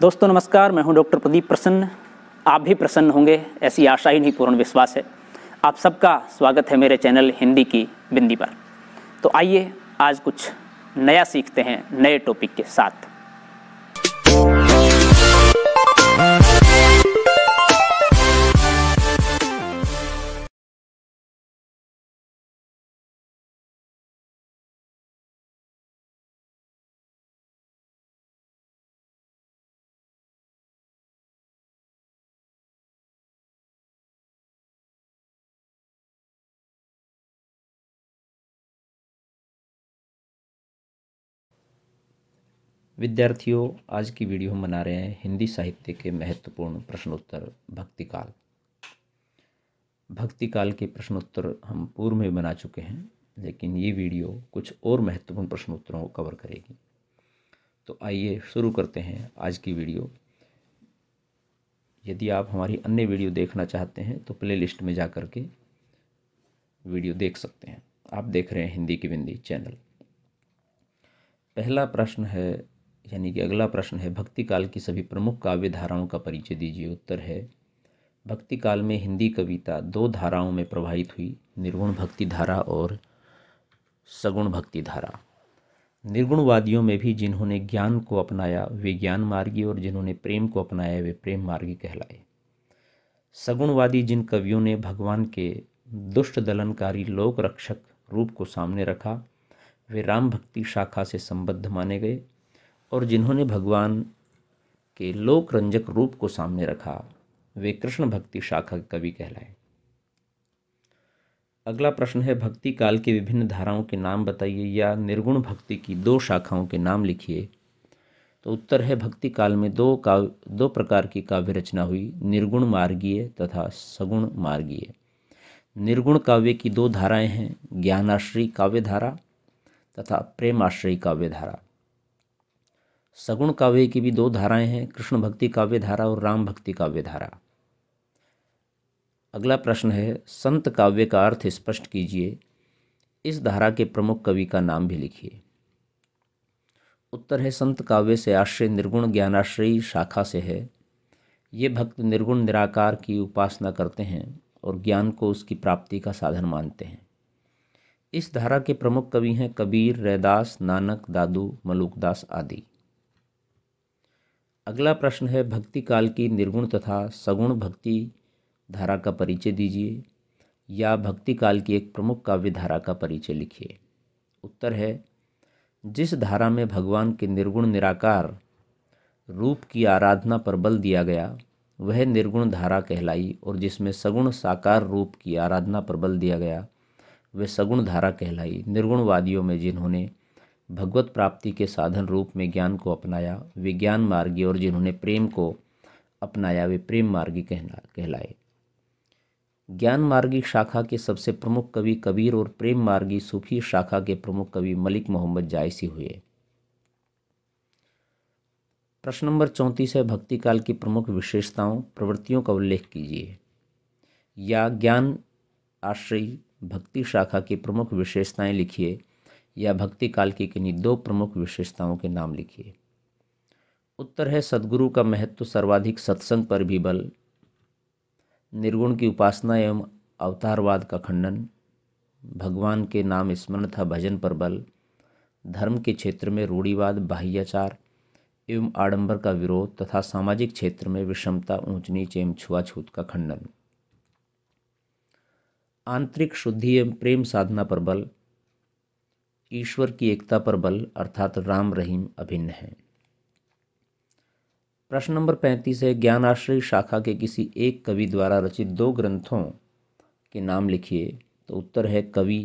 दोस्तों नमस्कार मैं हूं डॉक्टर प्रदीप प्रसन्न आप भी प्रसन्न होंगे ऐसी आशा ही नहीं पूर्ण विश्वास है आप सबका स्वागत है मेरे चैनल हिंदी की बिंदी पर तो आइए आज कुछ नया सीखते हैं नए टॉपिक के साथ विद्यार्थियों आज की वीडियो हम बना रहे हैं हिंदी साहित्य के महत्वपूर्ण प्रश्नोत्तर भक्ति काल भक्ति काल के प्रश्नोत्तर हम पूर्व में बना चुके हैं लेकिन ये वीडियो कुछ और महत्वपूर्ण प्रश्नोत्तरों को कवर करेगी तो आइए शुरू करते हैं आज की वीडियो यदि आप हमारी अन्य वीडियो देखना चाहते हैं तो प्ले में जा कर के वीडियो देख सकते हैं आप देख रहे हैं हिंदी की बिंदी चैनल पहला प्रश्न है यानी कि अगला प्रश्न है भक्ति काल की सभी प्रमुख काव्य धाराओं का परिचय दीजिए उत्तर है भक्ति काल में हिंदी कविता दो धाराओं में प्रभावित हुई निर्गुण भक्ति धारा और सगुण भक्ति धारा निर्गुणवादियों में भी जिन्होंने ज्ञान को अपनाया वे ज्ञान मार्गी और जिन्होंने प्रेम को अपनाया वे प्रेम मार्गी कहलाए सगुणवादी जिन कवियों ने भगवान के दुष्ट दलनकारी लोक रक्षक रूप को सामने रखा वे राम भक्ति शाखा से संबद्ध माने गए और जिन्होंने भगवान के लोक रंजक रूप को सामने रखा वे कृष्ण भक्ति शाखा के कवि कहलाए अगला प्रश्न है भक्ति काल की विभिन्न धाराओं के नाम बताइए या निर्गुण भक्ति की दो शाखाओं के नाम लिखिए तो उत्तर है भक्ति काल में दो काव्य दो प्रकार की काव्य रचना हुई निर्गुण मार्गीय तथा सगुण मार्गीय निर्गुण काव्य की दो धाराएं हैं ज्ञानाश्रय काव्य धारा तथा प्रेमाश्रयी काव्य धारा सगुण काव्य की भी दो धाराएं हैं कृष्ण भक्ति काव्य धारा और राम भक्ति काव्य धारा अगला प्रश्न है संत काव्य का अर्थ स्पष्ट कीजिए इस धारा के प्रमुख कवि का नाम भी लिखिए उत्तर है संत काव्य से आश्रय निर्गुण ज्ञानाश्रयी शाखा से है ये भक्त निर्गुण निराकार की उपासना करते हैं और ज्ञान को उसकी प्राप्ति का साधन मानते हैं इस धारा के प्रमुख कवि हैं कबीर रैदास नानक दादू मलुकदास आदि अगला प्रश्न है भक्ति काल की निर्गुण तथा सगुण भक्ति धारा का परिचय दीजिए या भक्ति काल की एक प्रमुख काव्य धारा का परिचय लिखिए उत्तर है जिस धारा में भगवान के निर्गुण निराकार रूप की आराधना पर बल दिया गया वह निर्गुण धारा कहलाई और जिसमें सगुण साकार रूप की आराधना पर बल दिया गया वह सगुण धारा कहलाई निर्गुणवादियों में जिन्होंने भगवत प्राप्ति के साधन रूप में ज्ञान को अपनाया वे ज्ञान मार्गी और जिन्होंने प्रेम को अपनाया वे प्रेम मार्गी कहना कहलाए ज्ञान मार्गी शाखा के सबसे प्रमुख कवि कबीर और प्रेम मार्गी सूफी शाखा के प्रमुख कवि मलिक मोहम्मद जायसी हुए प्रश्न नंबर चौंतीस है भक्ति काल की प्रमुख विशेषताओं प्रवृत्तियों का उल्लेख कीजिए या ज्ञान आश्रय भक्ति शाखा की प्रमुख विशेषताएं लिखिए या भक्ति काल की किन्हीं दो प्रमुख विशेषताओं के नाम लिखिए उत्तर है सदगुरु का महत्व सर्वाधिक सत्संग पर भी बल निर्गुण की उपासना एवं अवतारवाद का खंडन भगवान के नाम स्मरण था भजन पर बल धर्म के क्षेत्र में रूढ़िवाद बाह्याचार एवं आडंबर का विरोध तथा सामाजिक क्षेत्र में विषमता ऊंच नीच एवं छुआछूत का खंडन आंतरिक शुद्धि एवं प्रेम साधना पर बल ईश्वर की एकता पर बल अर्थात राम रहीम अभिन्न है प्रश्न नंबर पैंतीस है ज्ञानाश्रय शाखा के किसी एक कवि द्वारा रचित दो ग्रंथों के नाम लिखिए तो उत्तर है कवि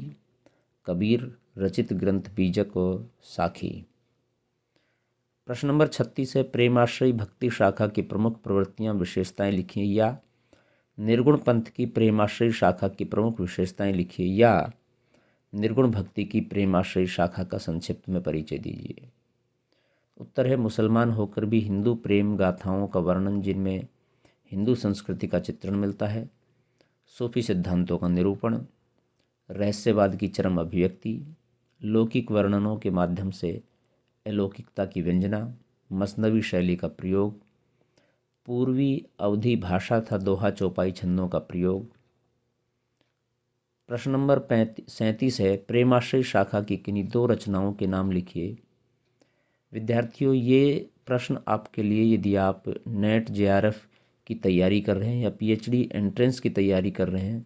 कबीर रचित ग्रंथ बीजक और साखी प्रश्न नंबर छत्तीस है प्रेमाश्रय भक्ति शाखा की प्रमुख प्रवृत्तियां विशेषताएं लिखिए या निर्गुण पंथ की प्रेमाश्रय शाखा की प्रमुख विशेषताएं लिखिए या निर्गुण भक्ति की प्रेमाश्रय शाखा का संक्षिप्त में परिचय दीजिए उत्तर है मुसलमान होकर भी हिंदू प्रेम गाथाओं का वर्णन जिनमें हिंदू संस्कृति का चित्रण मिलता है सूफी सिद्धांतों का निरूपण रहस्यवाद की चरम अभिव्यक्ति लौकिक वर्णनों के माध्यम से अलौकिकता की व्यंजना मसनवी शैली का प्रयोग पूर्वी अवधि भाषा था दोहा चौपाई छंदों का प्रयोग प्रश्न नंबर पैंतीस सैंतीस है प्रेमाश्रय शाखा की किन्हीं दो रचनाओं के नाम लिखिए विद्यार्थियों ये प्रश्न आपके लिए यदि आप नेट जे की तैयारी कर रहे हैं या पीएचडी एंट्रेंस की तैयारी कर रहे हैं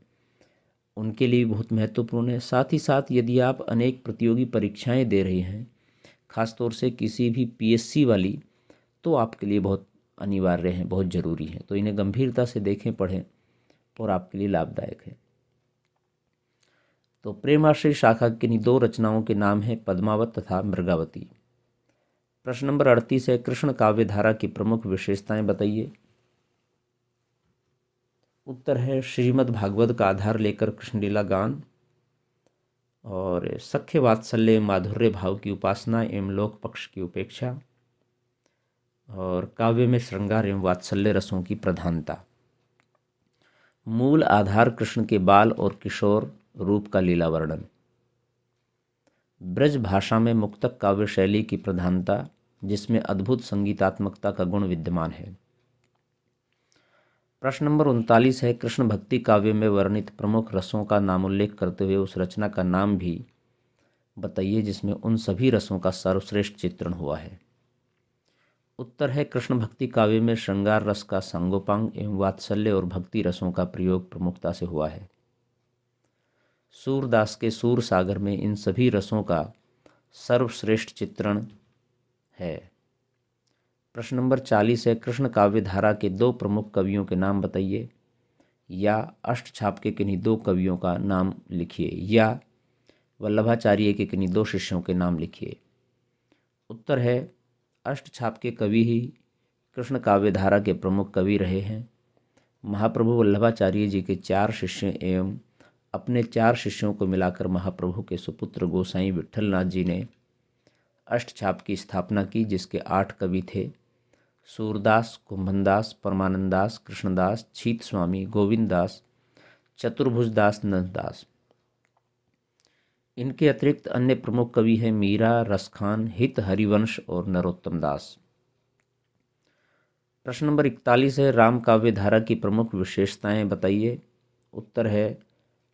उनके लिए बहुत महत्वपूर्ण है साथ ही साथ यदि आप अनेक प्रतियोगी परीक्षाएं दे रहे हैं ख़ासतौर से किसी भी पीएससी वाली तो आपके लिए बहुत अनिवार्य हैं बहुत ज़रूरी हैं तो इन्हें गंभीरता से देखें पढ़ें और आपके लिए लाभदायक है तो प्रेमाश्री शाखा किन्हीं दो रचनाओं के नाम हैं पद्मावत तथा मृगावती प्रश्न नंबर अड़तीस है कृष्ण काव्य धारा की प्रमुख विशेषताएं बताइए उत्तर है श्रीमद् भागवत का आधार लेकर कृष्णलीला गान और सख्य वात्सल्य माधुर्य भाव की उपासना एवं लोक पक्ष की उपेक्षा और काव्य में श्रृंगार एवं वात्सल्य रसों की प्रधानता मूल आधार कृष्ण के बाल और किशोर रूप का लीला वर्णन ब्रज भाषा में मुक्तक काव्य शैली की प्रधानता जिसमें अद्भुत संगीतात्मकता का गुण विद्यमान है प्रश्न नंबर उनतालीस है कृष्ण भक्ति काव्य में वर्णित प्रमुख रसों का नामोल्लेख करते हुए उस रचना का नाम भी बताइए जिसमें उन सभी रसों का सर्वश्रेष्ठ चित्रण हुआ है उत्तर है कृष्ण भक्ति काव्य में श्रृंगार रस का संगोपांग एवं वात्सल्य और भक्ति रसों का प्रयोग प्रमुखता से हुआ है सूरदास के सूर सागर में इन सभी रसों का सर्वश्रेष्ठ चित्रण है प्रश्न नंबर चालीस है कृष्ण काव्य धारा के दो प्रमुख कवियों के नाम बताइए या अष्ट छाप के किन्हीं दो कवियों का नाम लिखिए या वल्लभाचार्य के किन्हीं दो शिष्यों के नाम लिखिए उत्तर है अष्ट छाप के कवि ही कृष्ण काव्य धारा के प्रमुख कवि रहे हैं महाप्रभु वल्लभाचार्य जी के चार शिष्य एवं अपने चार शिष्यों को मिलाकर महाप्रभु के सुपुत्र गोसाई विट्ठलनाथ जी ने अष्टछाप की स्थापना की जिसके आठ कवि थे सूरदास कुंभनदास परमानंददास कृष्णदास छीत स्वामी गोविंददास चतुर्भुजदास नंददास इनके अतिरिक्त अन्य प्रमुख कवि हैं मीरा रसखान हित हरिवंश और नरोत्तम दास प्रश्न नंबर इकतालीस है राम काव्य धारा की प्रमुख विशेषताएं बताइए उत्तर है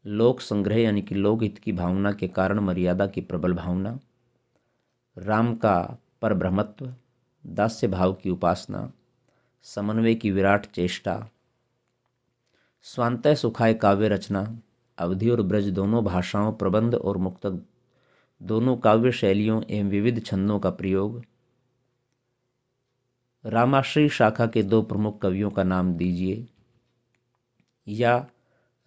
लोक संग्रह यानी कि लोकहित की भावना के कारण मर्यादा की प्रबल भावना राम का परब्रह्मत्व दास्य भाव की उपासना समन्वय की विराट चेष्टा स्वांतय सुखाय काव्य रचना अवधि और ब्रज दोनों भाषाओं प्रबंध और मुक्तक दोनों काव्य शैलियों एवं विविध छंदों का प्रयोग रामाश्री शाखा के दो प्रमुख कवियों का नाम दीजिए या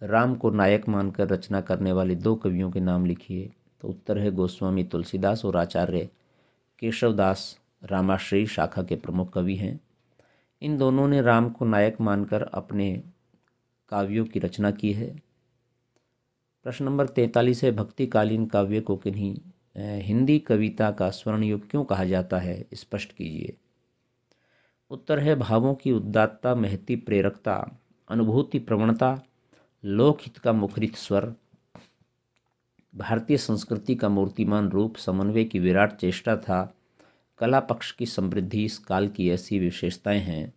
राम को नायक मानकर रचना करने वाले दो कवियों के नाम लिखिए तो उत्तर है गोस्वामी तुलसीदास और आचार्य केशवदास रामाश्री शाखा के प्रमुख कवि हैं इन दोनों ने राम को नायक मानकर अपने काव्यों की रचना की है प्रश्न नंबर तैंतालीस है भक्तिकालीन काव्य को किन्हीं हिंदी कविता का युग क्यों कहा जाता है स्पष्ट कीजिए उत्तर है भावों की उदात्तता महती प्रेरकता अनुभूति प्रवणता लोकहित का मुखरित स्वर भारतीय संस्कृति का मूर्तिमान रूप समन्वय की विराट चेष्टा था कला पक्ष की समृद्धि इस काल की ऐसी विशेषताएं हैं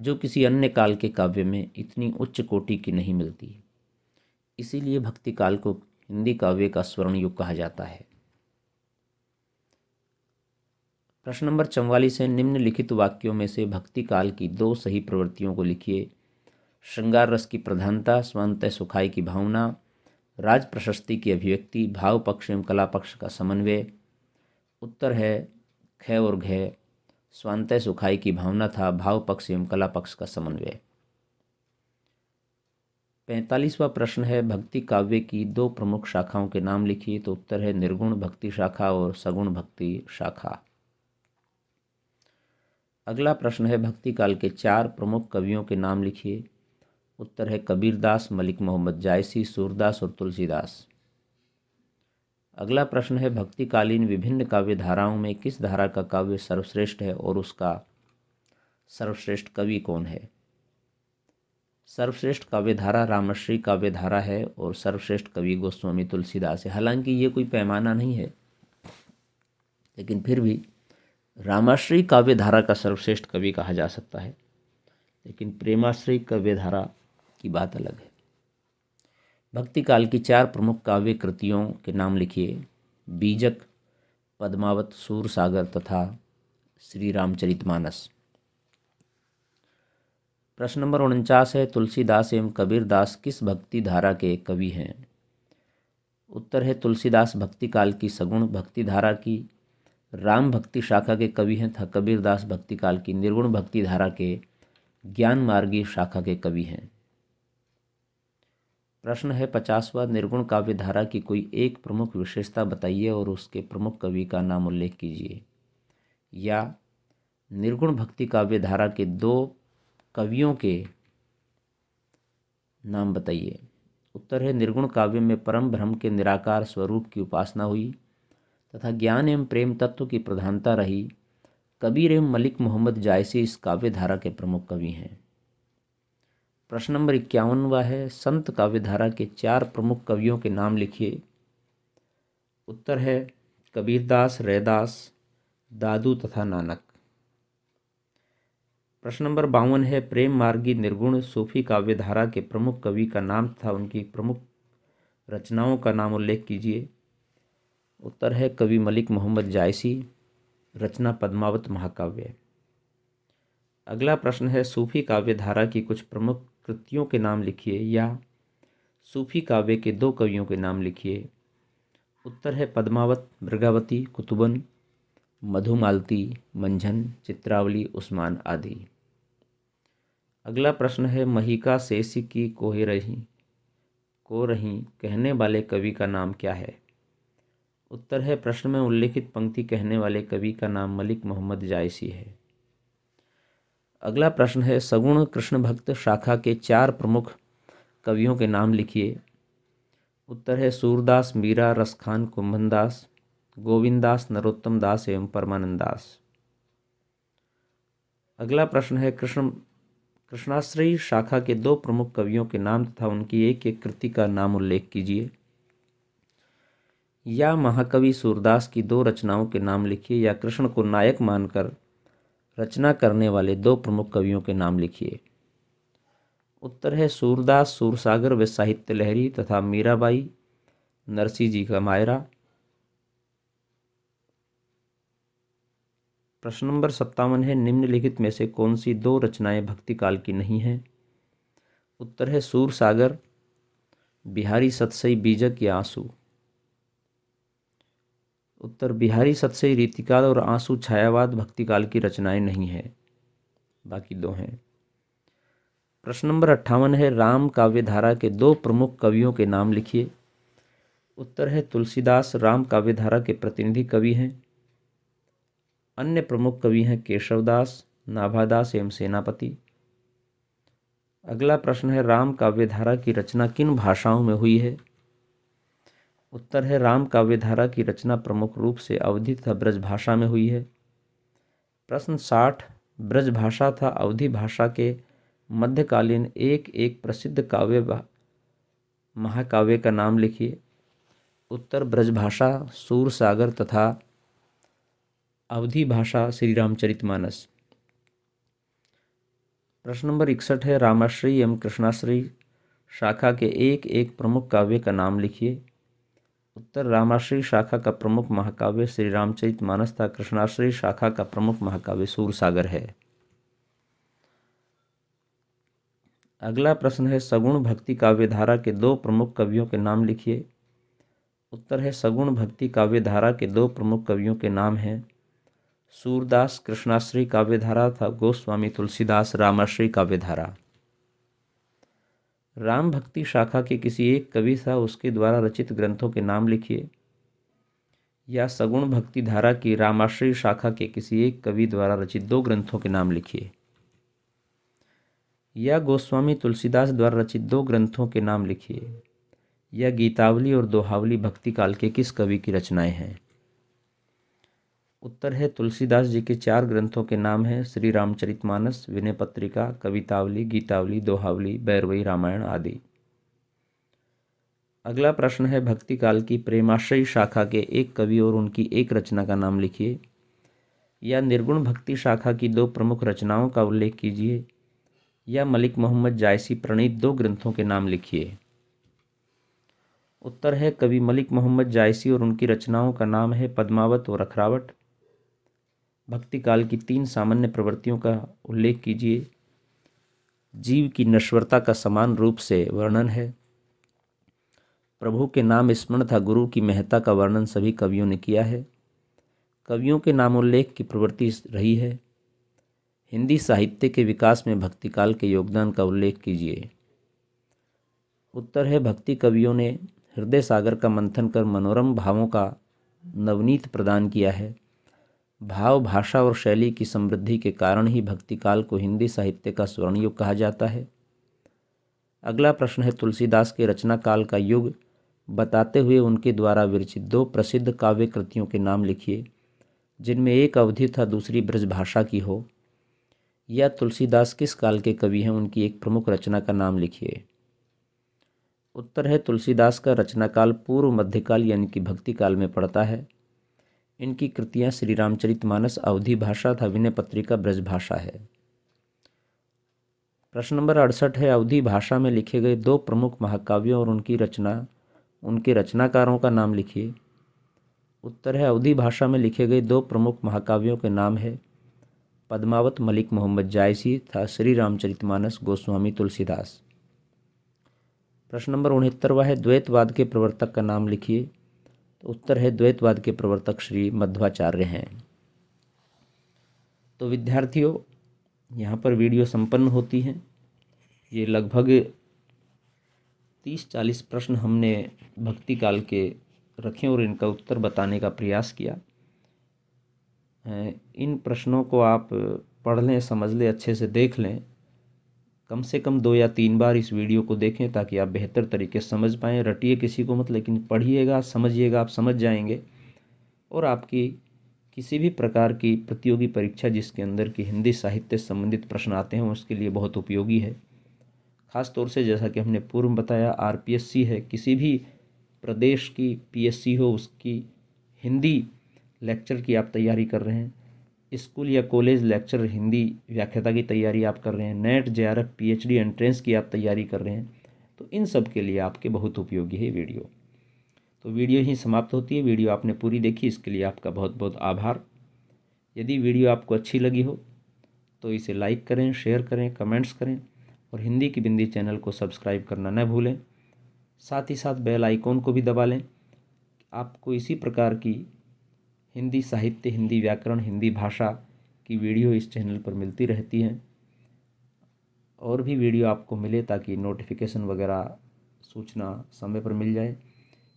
जो किसी अन्य काल के काव्य में इतनी उच्च कोटि की नहीं मिलती इसीलिए भक्ति काल को हिंदी काव्य का स्वर्ण युग कहा जाता है प्रश्न नंबर चौवालीस है निम्नलिखित वाक्यों में से भक्ति काल की दो सही प्रवृत्तियों को लिखिए श्रृंगार रस की प्रधानता स्वंत सुखाई की भावना राज प्रशस्ति की अभिव्यक्ति भाव पक्ष एवं कला पक्ष का समन्वय उत्तर है ख और घ स्वांत सुखाई की भावना था भाव पक्ष एवं कला पक्ष का समन्वय पैंतालीसवा प्रश्न है भक्ति काव्य की दो प्रमुख शाखाओं के नाम लिखिए तो उत्तर है निर्गुण भक्ति शाखा और सगुण भक्ति शाखा अगला प्रश्न है भक्ति काल के चार प्रमुख कवियों के नाम लिखिए उत्तर है कबीरदास मलिक मोहम्मद जायसी सूरदास और तुलसीदास अगला प्रश्न है भक्तिकालीन विभिन्न काव्य धाराओं में किस धारा का काव्य सर्वश्रेष्ठ है और उसका सर्वश्रेष्ठ कवि कौन है सर्वश्रेष्ठ काव्य धारा रामश्री काव्य धारा है और सर्वश्रेष्ठ कवि गोस्वामी तुलसीदास है हालांकि ये कोई पैमाना नहीं है लेकिन फिर भी रामाश्री काव्य धारा का सर्वश्रेष्ठ कवि कहा जा सकता है लेकिन प्रेमाश्री काव्य धारा की बात अलग है भक्ति काल की चार प्रमुख काव्य कृतियों के नाम लिखिए बीजक पद्मावत सूर सागर तथा श्री रामचरितमानस प्रश्न नंबर उनचास है तुलसीदास एवं कबीरदास किस भक्ति धारा के कवि हैं उत्तर है तुलसीदास भक्ति काल की सगुण भक्ति धारा की राम भक्ति शाखा के कवि हैं तथा कबीरदास भक्ति काल की निर्गुण भक्ति धारा के ज्ञान मार्गी शाखा के कवि हैं प्रश्न है पचासवा निर्गुण काव्य धारा की कोई एक प्रमुख विशेषता बताइए और उसके प्रमुख कवि का नाम उल्लेख कीजिए या निर्गुण भक्ति काव्य धारा के दो कवियों के नाम बताइए उत्तर है निर्गुण काव्य में परम ब्रह्म के निराकार स्वरूप की उपासना हुई तथा ज्ञान एवं प्रेम तत्व की प्रधानता रही कबीर एवं मलिक मोहम्मद जायसी इस काव्य धारा के प्रमुख कवि हैं प्रश्न नंबर इक्यावनवा है संत काव्यधारा के चार प्रमुख कवियों के नाम लिखिए उत्तर है कबीरदास रैदास दादू तथा नानक प्रश्न नंबर बावन है प्रेम मार्गी निर्गुण सूफी काव्यधारा के प्रमुख कवि का नाम तथा उनकी प्रमुख रचनाओं का नाम उल्लेख कीजिए उत्तर है कवि मलिक मोहम्मद जायसी रचना पद्मावत महाकाव्य अगला प्रश्न है सूफी काव्यधारा की कुछ प्रमुख कृतियों के नाम लिखिए या सूफी काव्य के दो कवियों के नाम लिखिए उत्तर है पद्मावत मृगावती कुतुबन मधुमालती मंझन चित्रावली उस्मान आदि अगला प्रश्न है महिका सेसी की कोहे रही को रही कहने वाले कवि का नाम क्या है उत्तर है प्रश्न में उल्लेखित पंक्ति कहने वाले कवि का नाम मलिक मोहम्मद जायसी है अगला प्रश्न है सगुण कृष्ण भक्त शाखा के चार प्रमुख कवियों के नाम लिखिए उत्तर है सूरदास मीरा रसखान कुंभनदास गोविंददास नरोत्तम दास एवं परमानंद दास अगला प्रश्न है कृष्ण कृष्णाश्रयी शाखा के दो प्रमुख कवियों के नाम तथा उनकी एक एक कृति का नाम उल्लेख कीजिए या महाकवि सूरदास की दो रचनाओं के नाम लिखिए या कृष्ण को नायक मानकर रचना करने वाले दो प्रमुख कवियों के नाम लिखिए उत्तर है सूरदास सूरसागर व साहित्य लहरी तथा मीराबाई नरसी जी का मायरा प्रश्न नंबर सत्तावन है निम्नलिखित में से कौन सी दो रचनाएं भक्ति काल की नहीं हैं उत्तर है सूरसागर बिहारी सतसई बीजक या आंसू उत्तर बिहारी सतसई रीतिकाल और आंसू छायावाद भक्तिकाल की रचनाएं नहीं है बाकी दो हैं प्रश्न नंबर अट्ठावन है राम काव्य धारा के दो प्रमुख कवियों के नाम लिखिए उत्तर है तुलसीदास राम काव्य धारा के प्रतिनिधि कवि हैं अन्य प्रमुख कवि हैं केशवदास नाभादास एवं सेनापति अगला प्रश्न है राम काव्य धारा की रचना किन भाषाओं में हुई है उत्तर है राम काव्यधारा की रचना प्रमुख रूप से अवधि तथा ब्रजभाषा में हुई है प्रश्न साठ ब्रजभाषा था अवधि भाषा के मध्यकालीन एक एक प्रसिद्ध काव्य महाकाव्य का नाम लिखिए उत्तर ब्रजभाषा सूर सागर तथा अवधि भाषा श्री रामचरितमानस प्रश्न नंबर इकसठ है रामाश्री एवं कृष्णाश्री शाखा के एक एक प्रमुख काव्य का नाम लिखिए उत्तर रामाश्री शाखा का प्रमुख महाकाव्य श्री रामचरित मानस था कृष्णाश्री शाखा का प्रमुख महाकाव्य सूरसागर है अगला प्रश्न है सगुण भक्ति काव्य धारा के दो प्रमुख कवियों के नाम लिखिए उत्तर है सगुण भक्ति काव्य धारा के दो प्रमुख कवियों के नाम हैं सूरदास कृष्णाश्री काव्यधारा था गोस्वामी तुलसीदास रामाश्री काव्यधारा राम भक्ति शाखा के किसी एक कवि सा उसके द्वारा रचित ग्रंथों के नाम लिखिए या सगुण भक्ति धारा की रामाश्रय शाखा के किसी एक कवि द्वारा रचित दो ग्रंथों के नाम लिखिए या गोस्वामी तुलसीदास द्वारा रचित दो ग्रंथों के नाम लिखिए या गीतावली और दोहावली भक्ति काल के किस कवि की रचनाएं हैं उत्तर है तुलसीदास जी के चार ग्रंथों के नाम हैं श्री रामचरितमानस विनय पत्रिका कवितावली गीतावली दोहावली बैरवई रामायण आदि अगला प्रश्न है भक्ति काल की प्रेमाश्रय शाखा के एक कवि और उनकी एक रचना का नाम लिखिए या निर्गुण भक्ति शाखा की दो प्रमुख रचनाओं का उल्लेख कीजिए या मलिक मोहम्मद जायसी प्रणीत दो ग्रंथों के नाम लिखिए उत्तर है कवि मलिक मोहम्मद जायसी और उनकी रचनाओं का नाम है पद्मावत और अखरावट भक्ति काल की तीन सामान्य प्रवृत्तियों का उल्लेख कीजिए जीव की नश्वरता का समान रूप से वर्णन है प्रभु के नाम स्मरण था गुरु की महत्ता का वर्णन सभी कवियों ने किया है कवियों के नामोल्लेख की प्रवृत्ति रही है हिंदी साहित्य के विकास में भक्ति काल के योगदान का उल्लेख कीजिए उत्तर है भक्ति कवियों ने हृदय सागर का मंथन कर मनोरम भावों का नवनीत प्रदान किया है भाव भाषा और शैली की समृद्धि के कारण ही भक्ति काल को हिंदी साहित्य का स्वर्णयुग कहा जाता है अगला प्रश्न है तुलसीदास के रचना काल का युग बताते हुए उनके द्वारा विरचित दो प्रसिद्ध काव्य कृतियों के नाम लिखिए जिनमें एक अवधि था दूसरी ब्रज भाषा की हो या तुलसीदास किस काल के कवि हैं उनकी एक प्रमुख रचना का नाम लिखिए उत्तर है तुलसीदास का रचना काल पूर्व मध्यकाल यानी कि भक्ति काल में पड़ता है इनकी कृतियाँ श्री रामचरित मानस अवधि भाषा था विनय पत्रिका ब्रजभाषा है प्रश्न नंबर अड़सठ है अवधि भाषा में लिखे गए दो प्रमुख महाकाव्यों और उनकी रचना उनके रचनाकारों का नाम लिखिए उत्तर है अवधि भाषा में लिखे गए दो प्रमुख महाकाव्यों के नाम है पद्मावत मलिक मोहम्मद जायसी था श्री रामचरित मानस गोस्वामी तुलसीदास प्रश्न नंबर उनहत्तरवा है द्वैतवाद के प्रवर्तक का नाम लिखिए तो उत्तर है द्वैतवाद के प्रवर्तक श्री मध्वाचार्य हैं तो विद्यार्थियों यहाँ पर वीडियो संपन्न होती है ये लगभग तीस चालीस प्रश्न हमने भक्ति काल के रखे और इनका उत्तर बताने का प्रयास किया इन प्रश्नों को आप पढ़ लें समझ लें अच्छे से देख लें कम से कम दो या तीन बार इस वीडियो को देखें ताकि आप बेहतर तरीके से समझ पाएँ रटिए किसी को मत लेकिन पढ़िएगा समझिएगा आप समझ जाएंगे और आपकी किसी भी प्रकार की प्रतियोगी परीक्षा जिसके अंदर की हिंदी साहित्य से संबंधित प्रश्न आते हैं उसके लिए बहुत उपयोगी है ख़ास तौर से जैसा कि हमने पूर्व बताया आरपीएससी है किसी भी प्रदेश की पीएससी हो उसकी हिंदी लेक्चर की आप तैयारी कर रहे हैं स्कूल या कॉलेज लेक्चर हिंदी व्याख्याता की तैयारी आप कर रहे हैं NET J R F P H D entrance की आप तैयारी कर रहे हैं तो इन सब के लिए आपके बहुत उपयोगी है वीडियो तो वीडियो ही समाप्त होती है वीडियो आपने पूरी देखी इसके लिए आपका बहुत बहुत आभार यदि वीडियो आपको अच्छी लगी हो तो इसे लाइक करें शेयर करें कमेंट्स करें और हिंदी की बिंदी चैनल को सब्सक्राइब करना न भूलें साथ ही साथ बेल आइकॉन को भी दबा लें आपको इसी प्रकार की हिंदी साहित्य हिंदी व्याकरण हिंदी भाषा की वीडियो इस चैनल पर मिलती रहती हैं और भी वीडियो आपको मिले ताकि नोटिफिकेशन वगैरह सूचना समय पर मिल जाए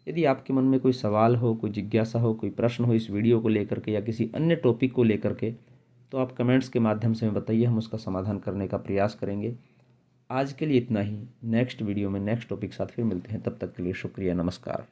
यदि आपके मन में कोई सवाल हो कोई जिज्ञासा हो कोई प्रश्न हो इस वीडियो को लेकर के या किसी अन्य टॉपिक को लेकर के तो आप कमेंट्स के माध्यम से हमें बताइए हम उसका समाधान करने का प्रयास करेंगे आज के लिए इतना ही नेक्स्ट वीडियो में नेक्स्ट टॉपिक साथ फिर मिलते हैं तब तक के लिए शुक्रिया नमस्कार